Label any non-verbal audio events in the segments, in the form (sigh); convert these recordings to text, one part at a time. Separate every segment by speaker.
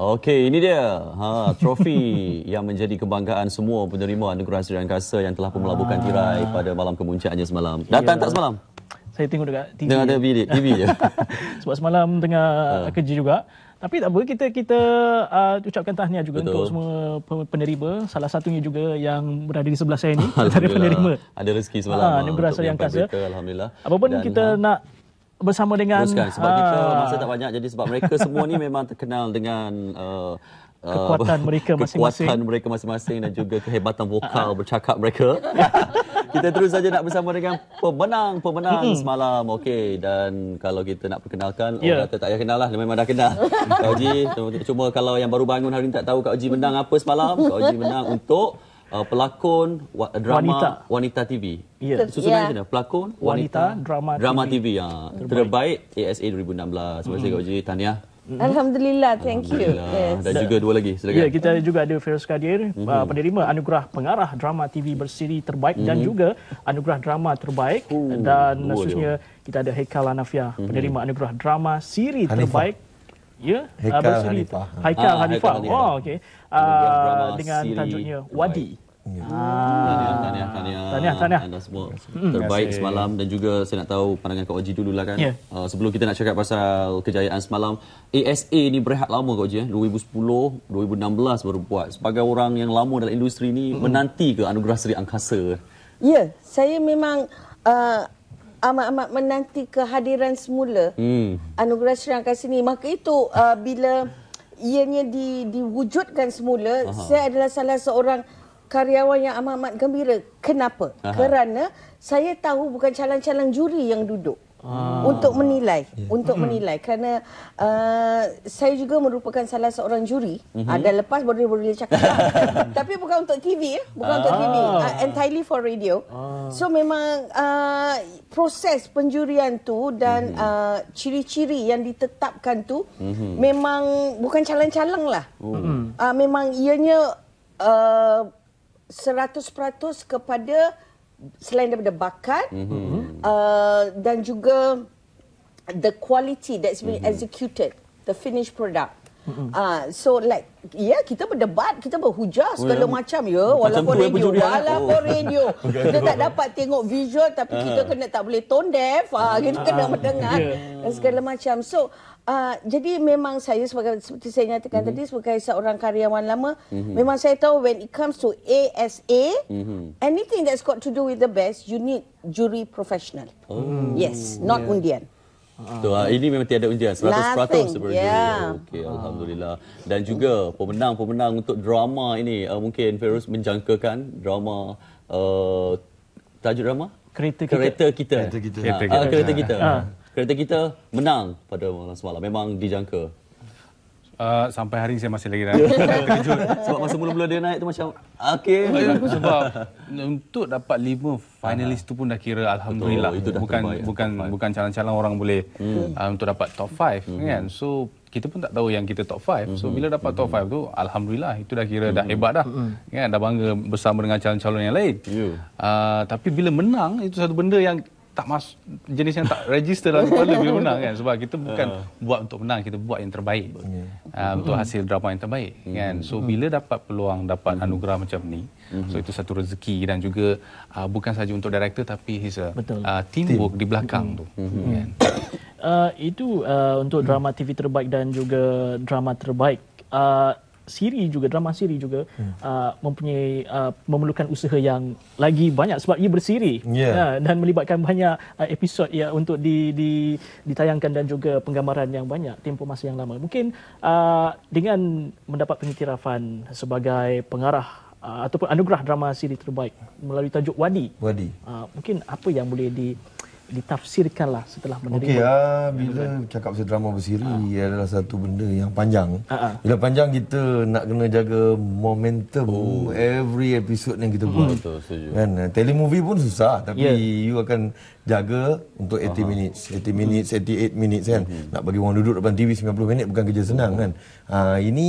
Speaker 1: Okey, ini dia. Ha, trofi (laughs) yang menjadi kebanggaan semua penerima anugerah Seri Angkasa yang telah pun melabuhkan ah. tirai pada malam kemuncaknya semalam. Datang tak semalam?
Speaker 2: Saya tengok dekat TV. Dengan TV, ya. TV ya. (laughs) Sebab semalam tengah uh. Ah. kerja juga. Tapi tak apa, kita kita uh, ucapkan tahniah juga Betul. untuk semua penerima. Salah satunya juga yang berada di sebelah saya ni, (laughs) antara penerima. Ada rezeki semalam. Ha, anugerah Seri Angkasa. Alhamdulillah. Apa pun kita ha. nak bersama dengan Teruskan. sebab uh, kita ah. masa tak banyak jadi sebab mereka semua ni
Speaker 1: memang terkenal dengan uh, uh kekuatan mereka (laughs) masing-masing kekuatan mereka masing-masing dan juga kehebatan vokal ah. bercakap mereka. (laughs) kita terus saja nak bersama dengan pemenang-pemenang hmm. semalam. Okey dan kalau kita nak perkenalkan oh, yeah. Ya. orang kata tak payah kenal lah memang dah kenal.
Speaker 3: Kak Uji (laughs)
Speaker 1: cuma kalau yang baru bangun hari ni tak tahu Kak Uji menang apa semalam. Kak Uji menang untuk uh, pelakon wa, drama wanita, wanita TV. Ya. Susunan yeah. macam ya. mana? Pelakon wanita, wanita
Speaker 2: drama, drama TV. TV
Speaker 1: yang terbaik, terbaik ASA 2016. Terima kasih hmm. Kak Tahniah.
Speaker 2: Hmm.
Speaker 3: Alhamdulillah, thank Alhamdulillah. you. Yes. Dan
Speaker 1: juga dua lagi, silakan.
Speaker 2: Ya, kita juga ada Feroz Kadir, mm-hmm. Uh, penerima anugerah pengarah drama TV bersiri terbaik mm-hmm. dan hmm. juga anugerah drama terbaik. Ooh, dan khususnya kita ada Heikal Anafia, penerima anugerah drama siri terbaik ya Haikal uh, Basri Hanifah. Haikal ha, Hanifah. Haikal Hanifah. Oh okey. Uh, ah, dengan tajuknya Wadi. Ya. Ah. Tahniah, tahniah, tahniah. Anda semua hmm. terbaik semalam
Speaker 1: dan juga saya nak tahu pandangan Kak Oji dulu lah kan. Yeah. Ya. Uh, sebelum kita nak cakap pasal kejayaan semalam, ASA ni berehat lama Kak Oji ya. 2010, 2016 baru buat. Sebagai orang yang lama dalam industri ni, mm. menanti ke anugerah Seri Angkasa? Ya,
Speaker 3: yeah, saya memang... Ah, amat-amat menanti kehadiran semula hmm. anugerah Syarikat kasih ini. Maka itu uh, bila ianya di, diwujudkan semula, Aha. saya adalah salah seorang karyawan yang amat-amat gembira. Kenapa? Aha. Kerana saya tahu bukan calang-calang juri yang duduk. Ah. Untuk menilai, yeah. untuk mm. menilai kerana uh, saya juga merupakan salah seorang juri. Mm-hmm. Uh, lepas baru boleh cakap. Lah. (laughs) Tapi bukan untuk TV ya, bukan ah. untuk TV. Uh, ah, entirely for radio. Ah. So memang uh, proses penjurian tu dan mm-hmm. uh, ciri-ciri yang ditetapkan tu mm-hmm. memang bukan calang-calang lah. Mm-hmm. Uh, memang ianya uh, 100% kepada selain daripada bakat mm-hmm. uh, dan juga the quality that's been mm-hmm. executed the finished product Uh, so like yeah kita berdebat kita berhujah segala oh, macam ya macam walaupun radio walaupun radio, walaupun oh. radio. (laughs) kita tak dapat tengok visual tapi uh. kita kena tak boleh tone deaf uh, kita uh, kena uh, mendengar yeah. segala macam so uh, jadi memang saya sebagai seperti saya nyatakan mm-hmm. tadi sebagai seorang karyawan lama mm-hmm. memang saya tahu when it comes to ASA mm-hmm. anything that's got to do with the best you need jury professional oh. yes not yeah. undian Betul.
Speaker 1: Ha, ah, ini memang tiada ujian. 100% seperti Yeah. Okey, Alhamdulillah. Dan juga pemenang-pemenang untuk drama ini. Uh, mungkin Ferus menjangkakan drama, uh, tajuk drama? Kereta kita. Kereta kita. Kereta kita. kereta, kita. Ha. kereta kita. Kereta kita menang pada malam semalam. Memang dijangka
Speaker 4: uh, sampai hari ini saya masih lagi (laughs) terkejut sebab masa mula-mula dia naik tu macam
Speaker 1: okey sebab
Speaker 4: (laughs) untuk dapat lima finalist tu pun dah kira alhamdulillah Betul, dah bukan terbaik, bukan ya. bukan calon-calon orang boleh hmm. uh, untuk dapat top five. hmm. kan so kita pun tak tahu yang kita top five. so hmm. bila dapat top five tu alhamdulillah itu dah kira dah hmm. hebat dah hmm. kan dah bangga bersama dengan calon-calon yang lain ya. uh, tapi bila menang itu satu benda yang tak mas jenis yang tak register dalam kepala bila menang kan sebab kita bukan uh. buat untuk menang kita buat yang terbaik yeah. um, hmm. untuk hasil drama yang terbaik mm. kan so hmm. bila dapat peluang dapat mm. anugerah macam ni mm. so hmm. itu satu rezeki dan juga uh, bukan saja untuk director tapi his a, a ah, teamwork Team. di belakang mm. tu mm. kan
Speaker 2: uh, itu uh, untuk drama TV terbaik dan juga drama terbaik uh, siri juga drama siri juga yeah. Hmm. uh, mempunyai uh, memerlukan usaha yang lagi banyak sebab ia bersiri yeah. uh, dan melibatkan banyak uh, episod ya untuk di, di ditayangkan dan juga penggambaran yang banyak tempoh masa yang lama mungkin uh, dengan mendapat pengiktirafan sebagai pengarah uh, ataupun anugerah drama siri terbaik melalui tajuk wadi wadi uh, mungkin apa yang boleh di ditafsirkanlah setelah menerima. Okey, ah,
Speaker 5: bila cakap pasal drama bersiri ah. ia adalah satu benda yang panjang. Ah, ah. Bila panjang kita nak kena jaga momentum oh. every episode yang kita ah, buat. Betul, setuju. Kan, eh, telemovie pun susah tapi yeah. you akan jaga untuk 80 Aha. minutes, 80 minutes, 88 minutes kan. Hmm. Nak bagi orang duduk depan TV 90 minit bukan kerja senang oh. kan. Ah, ini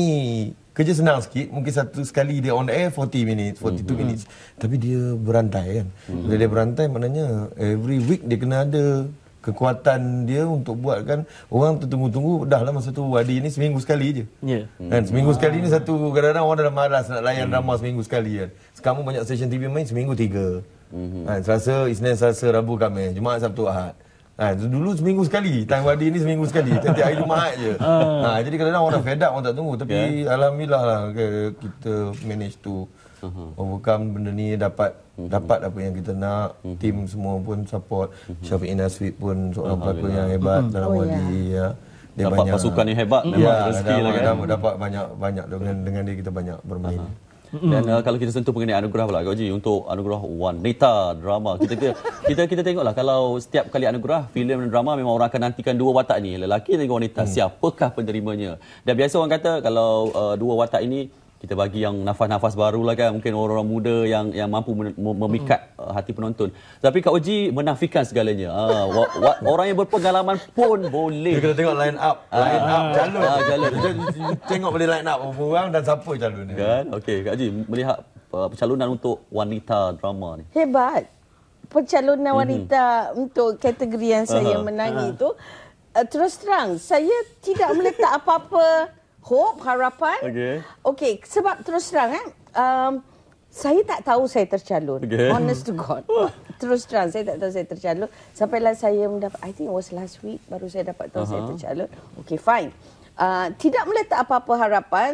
Speaker 5: kerja senang sikit mungkin satu sekali dia on air 40 minutes 42 mm-hmm. minutes tapi dia berantai kan mm-hmm. bila dia berantai maknanya every week dia kena ada kekuatan dia untuk buatkan orang tertunggu-tunggu dah lah masa tu wadi ni seminggu sekali je yeah. kan seminggu wow. sekali ni mm-hmm. satu kadang-kadang orang dah malas nak layan mm. drama seminggu sekali kan kamu banyak stesen TV main seminggu tiga mm-hmm. kan, selasa Isnin, selasa Rabu, Khamis Jumaat, Sabtu, Ahad Ha, dulu seminggu sekali. Time wadi ni seminggu sekali. (laughs) Tiap-tiap hari Jumaat je. Ah. Ha, jadi kadang-kadang orang fed up, orang tak tunggu. Tapi yeah. Alhamdulillah lah kita manage to mhm. overcome benda ni. Dapat mhm. dapat apa yang kita nak. Mhm. Team semua pun support. Syafiq Inasweet pun seorang pelakon yang hebat dalam oh, wadi. Oh, ya. yeah. ya. Dia dapat banyak, pasukan yang hebat memang ya, rezeki lah dapat, lah kan. Dapat banyak banyak dengan dengan dia kita banyak bermain. Uh-huh. Mm. Dan uh, kalau kita sentuh
Speaker 1: mengenai anugerah pula Gaji untuk anugerah wanita drama kita kita kita, kita tengoklah kalau setiap kali anugerah filem dan drama memang orang akan nantikan dua watak ni lelaki dan wanita mm. siapakah penerimanya. Dan biasa orang kata kalau uh, dua watak ini kita bagi yang nafas-nafas baru lah kan mungkin orang-orang muda yang yang mampu memikat mm. hati penonton tapi Kak Oji menafikan segalanya uh, orang yang berpengalaman pun boleh kita tengok line up ah, line uh, up calon uh, calon
Speaker 5: tengok boleh line up orang dan siapa calon
Speaker 1: ni kan okey Kak Oji melihat uh, percalonan untuk wanita drama ni
Speaker 3: hebat percalonan hmm. wanita mm-hmm. untuk kategori yang saya uh-huh. menangi uh-huh. tu uh, terus terang saya tidak meletak apa-apa hope harapan okey okey sebab terus terang eh um, saya tak tahu saya tercalon okay. (laughs) honest to god (laughs) terus terang saya tak tahu saya tercalon sampailah saya mendapat i think it was last week baru saya dapat tahu uh-huh. saya tercalon okey fine Uh, tidak meletak apa-apa harapan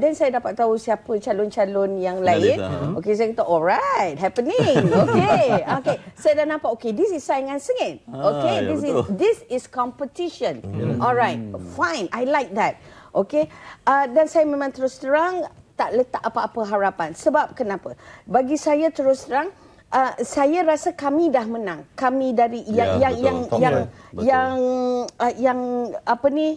Speaker 3: dan uh, saya dapat tahu siapa calon-calon yang lain. okay saya kata alright happening. (laughs) okay okay saya dah nampak okay this is saingan sengit. okay ah, ya, this ya, is this is competition. Hmm. Alright fine I like that. Okey. Uh, dan saya memang terus terang tak letak apa-apa harapan. Sebab kenapa? Bagi saya terus terang Uh, saya rasa kami dah menang kami dari yang ya, yang betul. yang yang betul. Yang, uh, yang apa ni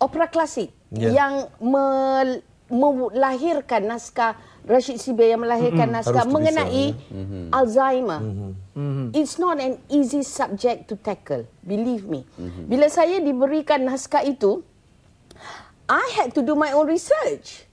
Speaker 3: opera klasik ya. yang me- melahirkan naskah Rashid Sibe yang melahirkan ya. mm-hmm. naskah mengenai terbisa, ya. Alzheimer mm-hmm. mm-hmm. it's not an easy subject to tackle believe me mm-hmm. bila saya diberikan naskah itu I had to do my own research.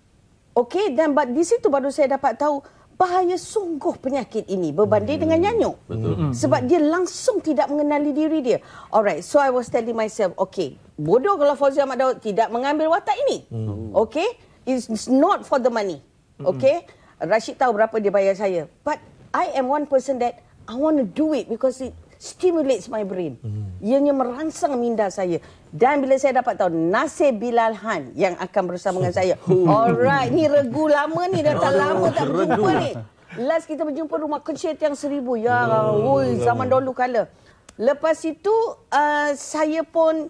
Speaker 3: Okay, then but di situ baru saya dapat tahu bahaya sungguh penyakit ini berbanding mm. dengan nyanyuk. Betul. Mm. Sebab dia langsung tidak mengenali diri dia. Alright, so I was telling myself, okay, bodoh kalau Fauzi Ahmad Daud tidak mengambil watak ini. Mm. Okay, it's not for the money. Hmm. Okay, Rashid tahu berapa dia bayar saya. But I am one person that I want to do it because it stimulates my brain. Hmm. Ianya merangsang minda saya. Dan bila saya dapat tahu Nasir Bilal Han yang akan bersama dengan saya. (laughs) Alright, ni regu lama ni datang lama tak berjumpa lah. ni. Last kita berjumpa rumah kecil yang seribu. Ya, woi ya zaman dulu kala. Lepas itu uh, saya pun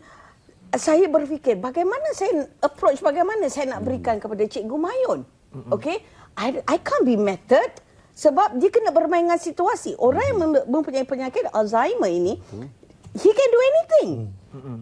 Speaker 3: saya berfikir bagaimana saya approach bagaimana saya nak berikan kepada Cikgu Mayun. Okay, I I can't be method. Sebab dia kena bermain dengan situasi. Orang yang mempunyai penyakit Alzheimer ini, he can do anything.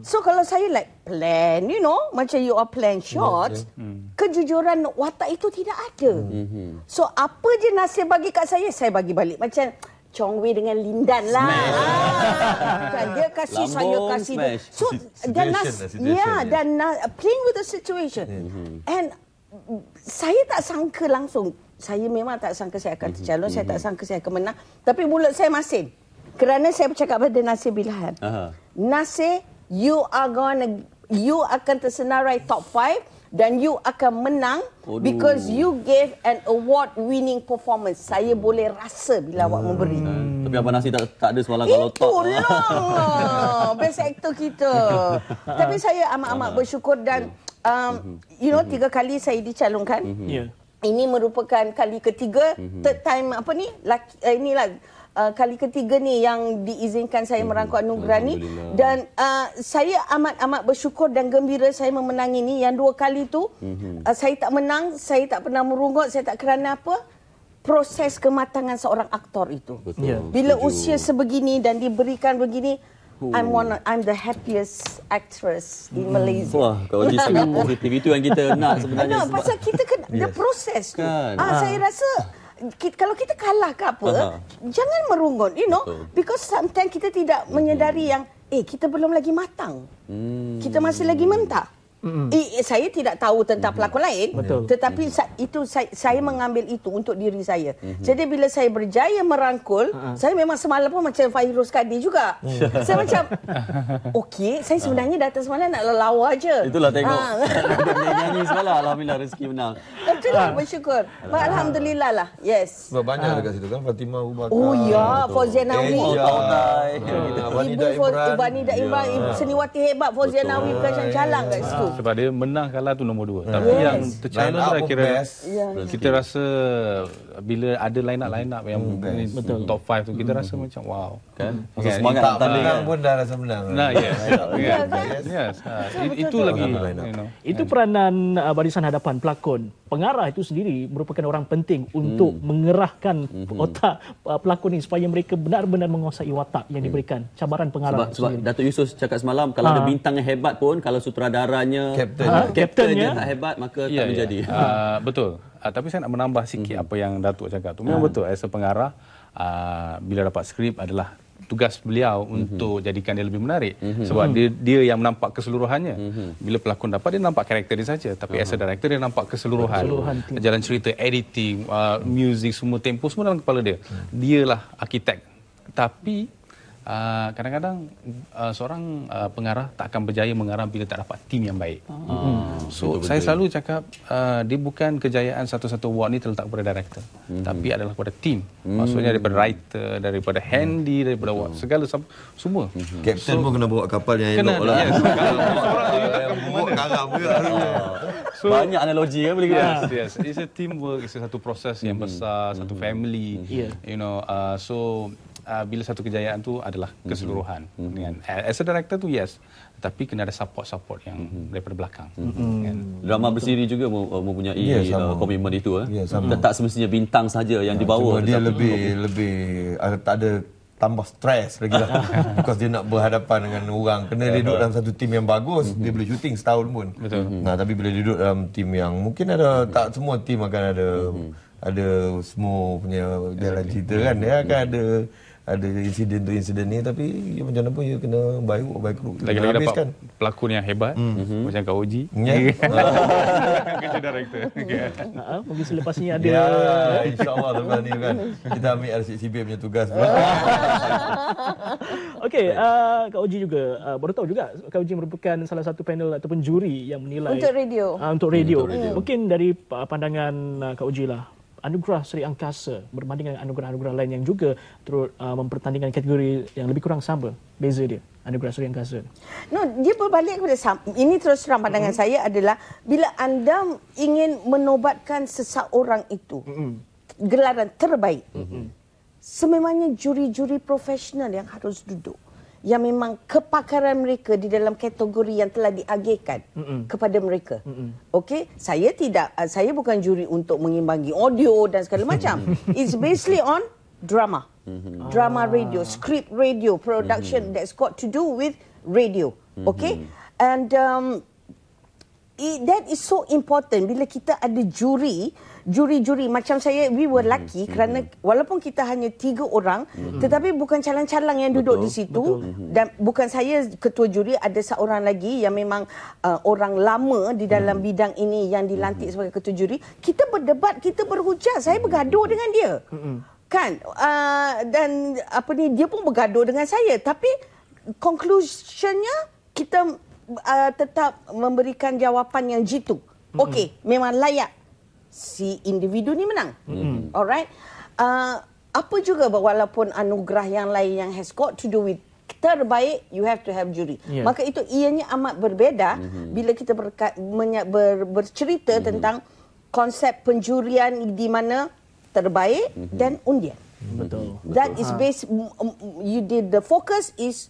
Speaker 3: So kalau saya like plan, you know, macam you are plan short, hmm. kejujuran watak itu tidak ada. Hmm. So apa je nasib bagi kat saya, saya bagi balik. Macam Chong Wei dengan Lindan lah. Ah. Dia kasih saya kasih dia. So dan nas, yeah, ya, dan playing with the situation. And saya tak sangka langsung saya memang tak sangka saya akan mhm. tercalon, mm-hmm. saya tak mhm. sangka saya akan menang. Tapi mulut saya masin. Kerana saya bercakap pada Nasir Bilhan. Aha. Nasir, you are gonna you akan tersenarai top 5 dan you akan menang Aduh. because you gave an award winning performance. Saya boleh rasa bila hmm. awak memberi. Hmm.
Speaker 1: Tapi Abang Nasir tak, tak ada soalan kalau top.
Speaker 3: Itulah. (laughs) Best actor kita. Tapi saya amat-amat bersyukur dan um, you know, mm-hmm. tiga kali saya dicalonkan. Mm-hmm. Yeah ini merupakan kali ketiga mm-hmm. third time apa ni laki uh, inilah uh, kali ketiga ni yang diizinkan saya mm-hmm. merangkak anugerah ni dan uh, saya amat-amat bersyukur dan gembira saya memenangi ini yang dua kali tu hmm uh, saya tak menang saya tak pernah merungut saya tak kerana apa proses kematangan seorang aktor itu Betul. Yeah. bila Setuju. usia sebegini dan diberikan begini I'm one of, I'm the happiest actress hmm. in Malaysia. Wah,
Speaker 2: kalau dia sangat (laughs)
Speaker 3: positif
Speaker 1: itu yang kita nak sebenarnya. No, pasal
Speaker 3: kita kena yes. the process tu. Kan. Ah, ha. saya ah. rasa kita, kalau kita kalah ke apa, uh-huh. jangan merungut, you know? Betul. Because sometimes kita tidak menyedari hmm. yang eh kita belum lagi matang. Hmm. Kita masih lagi mentah. I, saya tidak tahu tentang mm-hmm. pelakon lain Betul. tetapi mm-hmm. sa, itu saya, saya mengambil itu untuk diri saya. Mm-hmm. Jadi bila saya berjaya merangkul, uh-huh. saya memang semalam pun macam Fahirus Kadi juga. Mm. Saya macam okey, saya ha. sebenarnya uh-huh. datang semalam nak lawa aje. Itulah tengok. Uh.
Speaker 5: (laughs) nyanyi semalam alhamdulillah rezeki menang.
Speaker 3: Betul, uh. bersyukur. Uh. Alhamdulillah lah. Yes.
Speaker 5: Banyak uh. dekat situ kan Fatimah Ubaka. Oh ya,
Speaker 3: Fozenawi. Eh, ya. Ibu Fozenawi, Ibu Imran, seniwati hebat Fozenawi bukan jalan kat situ
Speaker 5: sebab dia menang
Speaker 4: kalah tu nombor dua. Hmm. Tapi yes. yang tercalon saya kira best. Ya, kita ya. rasa bila ada line up line up yang hmm, betul. top five tu kita mm. rasa hmm. macam wow kan. Okay. Semangat tak tanding kan.
Speaker 5: pun dah rasa menang. Nah, yes. yes. yes. yes. Ha. itu lagi you know.
Speaker 2: Itu kan? peranan uh, barisan hadapan pelakon. Pengarah itu sendiri merupakan orang penting untuk hmm. mengerahkan hmm. otak uh, pelakon ini supaya mereka benar-benar menguasai watak yang hmm. diberikan. Cabaran pengarah. Sebab, sebab
Speaker 1: Datuk Yusof cakap semalam kalau ha. ada bintang yang hebat pun kalau sutradaranya punya Captain ha? kaptennya. Ya? tak
Speaker 4: hebat maka ya, tak ya. menjadi. Uh, betul. Uh, tapi saya nak menambah sikit mm-hmm. apa yang Datuk cakap tu. Memang uh. betul as a pengarah uh, bila dapat skrip adalah tugas beliau mm-hmm. untuk jadikan dia lebih menarik mm-hmm. sebab mm-hmm. dia dia yang nampak keseluruhannya. Mm-hmm. Bila pelakon dapat dia nampak karakter dia saja tapi uh-huh. as a mhm. director dia nampak keseluruhan. keseluruhan jalan cerita, editing, uh, mm-hmm. music semua tempo semua dalam kepala dia. Mm-hmm. Dialah arkitek. Tapi Ah, kadang-kadang uh, uh, seorang uh, pengarah tak akan berjaya mengarah bila tak dapat tim yang baik. Oh. Hmm. hmm. So Betul-betul. saya selalu cakap uh, dia bukan kejayaan satu-satu award ini terletak kepada director hmm. tapi adalah kepada tim. Hmm. Maksudnya daripada writer, daripada handy, hmm. daripada award, segala sam- semua. Hmm. Captain so, pun kena bawa kapal yang kena lah. (laughs)
Speaker 5: So, Banyak analogi kan boleh yes,
Speaker 4: yes, it's a teamwork, it's a satu proses yang hmm. besar, mm-hmm. satu hmm. family. Yeah. You know, uh, so uh, bila satu kejayaan tu adalah mhm. keseluruhan mm-hmm. as a director tu yes tapi kena ada support-support yang mm-hmm. daripada belakang mm-hmm. kan mhm. drama bersiri juga uh, mempunyai ya, uh, komitmen yeah, uh, itu eh
Speaker 1: yeah,
Speaker 5: tak
Speaker 4: semestinya bintang saja
Speaker 1: yang yeah, dibawa dia lebih
Speaker 5: lebih ada, tak ada tambah stres lagi lah (laughs) because dia nak berhadapan dengan orang kena dia duduk dalam satu tim yang bagus mm-hmm. dia boleh shooting setahun pun betul mm-hmm. nah tapi bila dia duduk dalam tim yang mungkin ada mm-hmm. tak semua tim akan ada mm-hmm. ada semua punya jalan cerita kan mhm. dia akan ada ada insiden tu insiden ni tapi you ya, macam mana pun you kena buy work buy crew lagi lagi dapat kan.
Speaker 4: pelakon yang hebat mm. macam ya. (laughs) kau Oji ah.
Speaker 2: kerja director okay. Ah, ah, mungkin selepas ni ada ya, insyaAllah lepas ni
Speaker 5: kan kita ambil RCCB punya tugas pun.
Speaker 2: Okey, uh, Kak Oji juga uh, baru tahu juga Kak Oji merupakan salah satu panel ataupun juri yang menilai untuk radio. Uh, untuk radio. Hmm, untuk radio. Mungkin dari pandangan uh, Kak Oji lah anugerah Seri Angkasa berbanding dengan anugerah-anugerah lain yang juga turut uh, mempertandingkan kategori yang lebih kurang sama? Beza dia, anugerah Seri Angkasa.
Speaker 3: No, dia berbalik kepada, ini terus terang pandangan mm-hmm. saya adalah bila anda ingin menobatkan seseorang itu, mm-hmm. gelaran terbaik, mm-hmm. sememangnya juri-juri profesional yang harus duduk yang memang kepakaran mereka di dalam kategori yang telah diagihkan Mm-mm. kepada mereka. Okey, saya tidak ah, saya bukan juri untuk mengimbangi audio dan segala (laughs) macam. It's basically on drama. Mm-hmm. Drama ah. radio, script radio, production mm-hmm. that's got to do with radio. Okey? Mm-hmm. And um it, that is so important bila kita ada juri juri-juri macam saya we were hmm, lucky hmm. kerana walaupun kita hanya tiga orang hmm. tetapi bukan calang-calang yang duduk di situ betul. dan hmm. bukan saya ketua juri ada seorang lagi yang memang uh, orang lama di dalam hmm. bidang ini yang dilantik hmm. sebagai ketua juri kita berdebat kita berhujah saya hmm. bergaduh dengan dia hmm. kan uh, dan apa ni dia pun bergaduh dengan saya tapi conclusionnya kita uh, tetap memberikan jawapan yang jitu. Mm-hmm. Okey, memang layak si individu ni menang. Mm-hmm. Alright. Uh, apa juga walaupun anugerah yang lain yang has got to do with terbaik you have to have jury. Yeah. Maka itu ianya amat berbeza mm-hmm. bila kita berka- menya- ber- bercerita mm-hmm. tentang konsep penjurian di mana terbaik mm-hmm. dan undian. Betul. That betul. is based ha. you did the focus is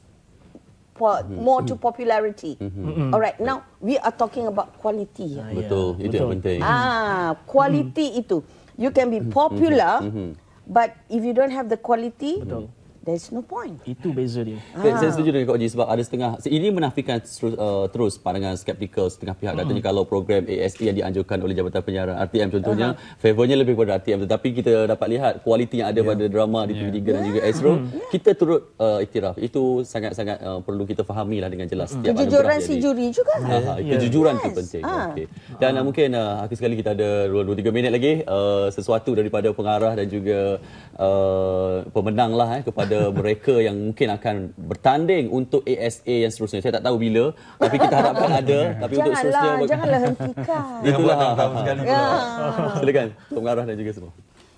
Speaker 3: po- mm-hmm. more to mm-hmm. popularity. Mm-hmm. All right. Now we are talking about quality. Ah, yeah. Betul. Itu yang penting. Ah, quality mm-hmm. itu. You can be mm-hmm. popular mm-hmm. but if you don't have the quality Betul there's no point. Itu beza dia. Ha. Saya
Speaker 1: setuju dengan Kak Oji sebab ada setengah, ini menafikan terus, uh, terus pandangan skeptikal setengah pihak. Hmm. Katanya kalau program ASE yang dianjurkan oleh Jabatan Penyiaran RTM contohnya, uh-huh. favornya lebih kepada RTM. Tetapi kita dapat lihat kualiti yang ada yeah. pada drama di yeah. TV3 yeah. dan juga hmm. Astro, hmm. kita turut uh, iktiraf. Itu sangat-sangat uh, perlu kita fahami lah dengan jelas. Hmm. Kejujuran si
Speaker 3: juri juga. Yeah. Yeah.
Speaker 1: Kejujuran itu yes. penting. Ha. Ah. Okay. Dan ha. mungkin uh, akhir sekali kita ada 2-3 minit lagi, uh, sesuatu daripada pengarah dan juga uh, pemenang lah eh, kepada kepada mereka yang mungkin akan bertanding untuk ASA yang seterusnya. Saya tak tahu bila, tapi kita harapkan ada. (laughs) tapi untuk janganlah, seterusnya,
Speaker 3: janganlah hentikan.
Speaker 1: (laughs) Itulah. Ya. (laughs) Silakan,
Speaker 5: Tok Mengarah dan juga semua.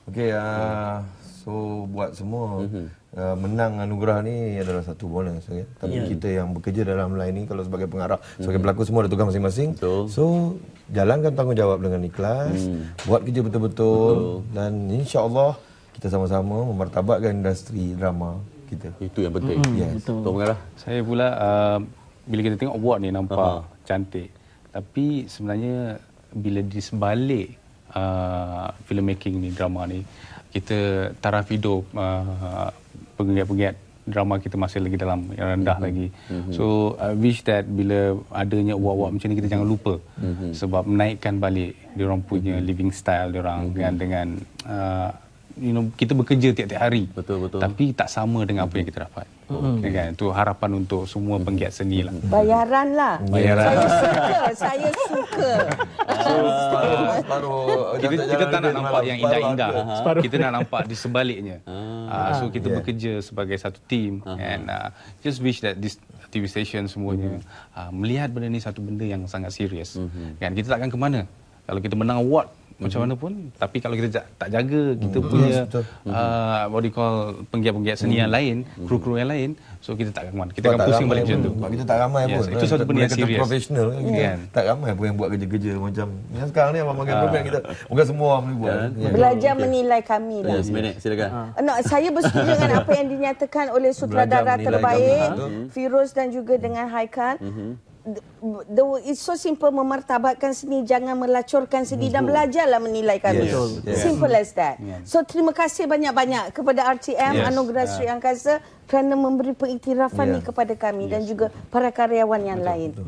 Speaker 5: Okey, uh, so buat semua, mhm. Uh, menang anugerah ni adalah satu bonus okay? tapi ya. kita yang bekerja dalam line ini kalau sebagai pengarah mm. sebagai pelaku semua ada tugas masing-masing so jalankan tanggungjawab dengan ikhlas mm. buat kerja betul-betul Betul. dan insya-Allah kita sama-sama memartabatkan industri drama kita. Itu yang penting. Mm-hmm. Yes. Betul. Tok
Speaker 4: Saya pula uh, bila kita tengok award ni nampak uh-huh. cantik. Tapi sebenarnya bila di sebalik uh, filmmaking ni drama ni kita taraf hidup uh, penggiat-penggiat drama kita masih lagi dalam yang rendah mm-hmm. lagi. Mm-hmm. So I wish that bila adanya award-award macam ni kita jangan lupa mm-hmm. sebab menaikkan balik diorang punya mm-hmm. living style diorang mm-hmm. dengan dengan uh, you know kita bekerja tiap-tiap hari betul betul tapi tak sama dengan apa yang kita dapat Okay. Ya kan? Itu harapan untuk semua penggiat seni lah.
Speaker 3: Bayaran lah. Bayaran. Saya suka. Saya suka.
Speaker 4: Ah, separuh, kita, kita tak nak nampak yang indah-indah. Separuh. Kita nak nampak di sebaliknya. Uh, so kita yeah. bekerja sebagai satu team. And uh, just wish that this TV station semuanya mm-hmm. uh, melihat benda ni satu benda yang sangat serius. Mm-hmm. Kan? Kita takkan ke mana. Kalau kita menang award, macam mhm. mana pun tapi kalau kita tak jaga kita mm-hmm. punya yes, uh, body mhm. call penggiat-penggiat seni mm-hmm. yang mhm. lain kru-kru yang lain so kita tak ramai kita akan pusing balik macam tu kita tak ramai pun itu satu benda yang serius profesional kan,
Speaker 5: tak ramai pun yang buat kerja-kerja macam yang sekarang ni apa makan uh. kita bukan semua orang boleh buat belajar
Speaker 3: menilai kami lah
Speaker 5: ah.
Speaker 3: saya bersetuju dengan apa yang dinyatakan oleh sutradara terbaik kami, Firuz dan juga dengan Haikal the, it's so simple memartabatkan seni jangan melacurkan seni dan belajarlah menilai kami yes. Yes. simple as that yes. so terima kasih banyak-banyak kepada RTM yes. Anugerah Sri Angkasa kerana memberi pengiktirafan ini yeah. kepada kami yes. dan juga para karyawan yang betul, lain. Betul.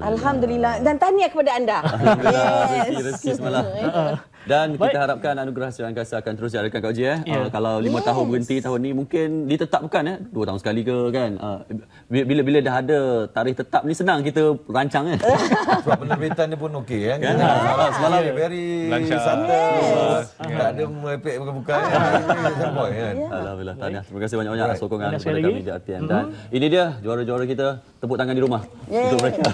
Speaker 3: Alhamdulillah. Alhamdulillah. Dan tanya kepada anda.
Speaker 1: yes. (laughs) dan kita harapkan anugerah Sri Angkasa akan terus diadakan Kak Uji. Eh. Yeah. Ya. Uh, kalau lima yes. tahun berhenti tahun ni mungkin ditetapkan. Eh. Dua tahun sekali ke kan. Uh, bila-bila dah ada tarikh tetap ni senang kita rancang kan. (laughs) Sebab penerbitan dia pun okey eh? kan. Kan. Semalam
Speaker 5: very santai. Tak ada merepek buka-buka eh? ah. kan. Ya.
Speaker 1: Alhamdulillah. Tahniah. Ya. Terima kasih banyak-banyak right. sokongan Terima kepada kami di RTM. Mhm. Dan ini dia juara-juara kita. Tepuk tangan di rumah. Untuk mereka.